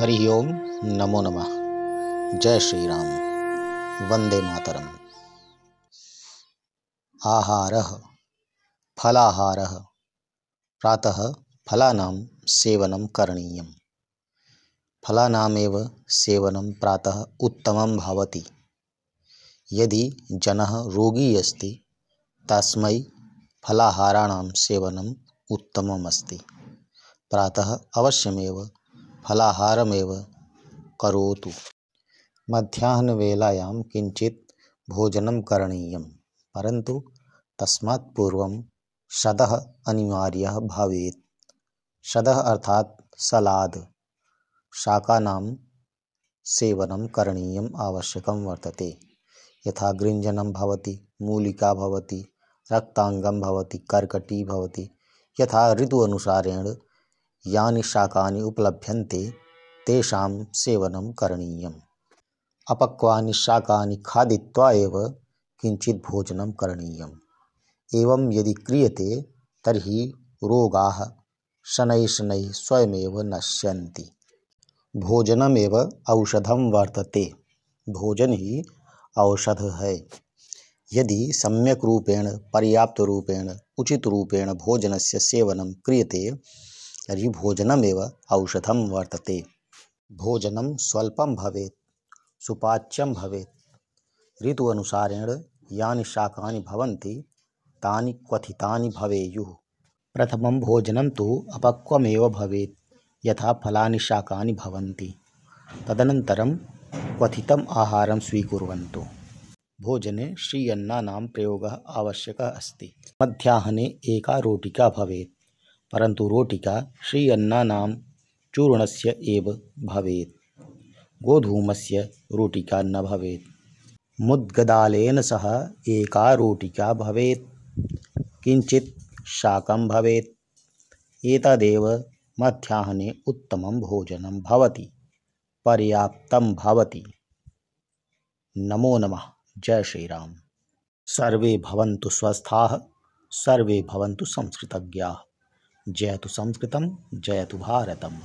हरि ओम नमो नमः जय श्री राम वंदे मातरम आहार फलाहार प्रातः फलानां सेवनं करणीयं फलानामेव सेवनं प्रातः उत्तमं भवति यदि जनः रोगी अस्ति तस्मै फलाहाराणां सेवनम् उत्तमम् अस्ति प्रातः अवश्यमेव फलाहारमेव करोतु मध्याह्न मध्याह्नवेलायां किञ्चित् भोजनं करणीयं परन्तु तस्मात् पूर्वं शतः अनिवार्यः भवेत् शतः अर्थात् सलाद् शाकानां सेवनं करणीयम् आवश्यकं वर्तते यथा गृञ्जनं भवति मूलिका भवति रक्ताङ्गं भवति कर्कटी भवति यथा ऋतु अनुसारेण यानी शाकानि उपलभ्यन्ते तेषां सेवनं करणीयम् अपक्वानि शाकानि खादित्वा एव किञ्चित् भोजनं करणीयम् एवं यदि क्रियते तर्हि रोगाः शनैः शनैः स्वयमेव नश्यन्ति भोजनमेव औषधं वर्तते भोजन ही औषध है यदि सम्यक रूपेण पर्याप्त रूपेण उचित रूपेण सेवन क्रिय क्रियते तर्हि भोजनमेव औषधं वर्तते भोजनं स्वल्पं भवेत् सुपाच्यं भवेत् ऋतुअनुसारेण यानि शाकानि भवन्ति तानि क्वथितानि भवेयुः प्रथमं भोजनं तु अपक्वमेव भवेत् यथा फलानि शाकानि भवन्ति तदनन्तरं क्वथितम् आहारं स्वीकुर्वन्तु भोजने श्रीयन्नानां प्रयोगः आवश्यकः अस्ति मध्याह्ने एका रोटिका भवेत् परंतु रोटिका श्री चूर्ण से भवे गोधूम से रोटिका न भवे मुद्गदालेन सह एका रोटिका भवे किंचि शाक भवेत् एतदेव उत्तम भोजन भोजनं भवति पर्याप्तं भवति नमो नमः जय श्रीराम सर्वे भवन्तु स्वस्थाः सर्वे भवन्तु संस्कृतज्ञाः जयतु संस्कृतम जयतु भारतम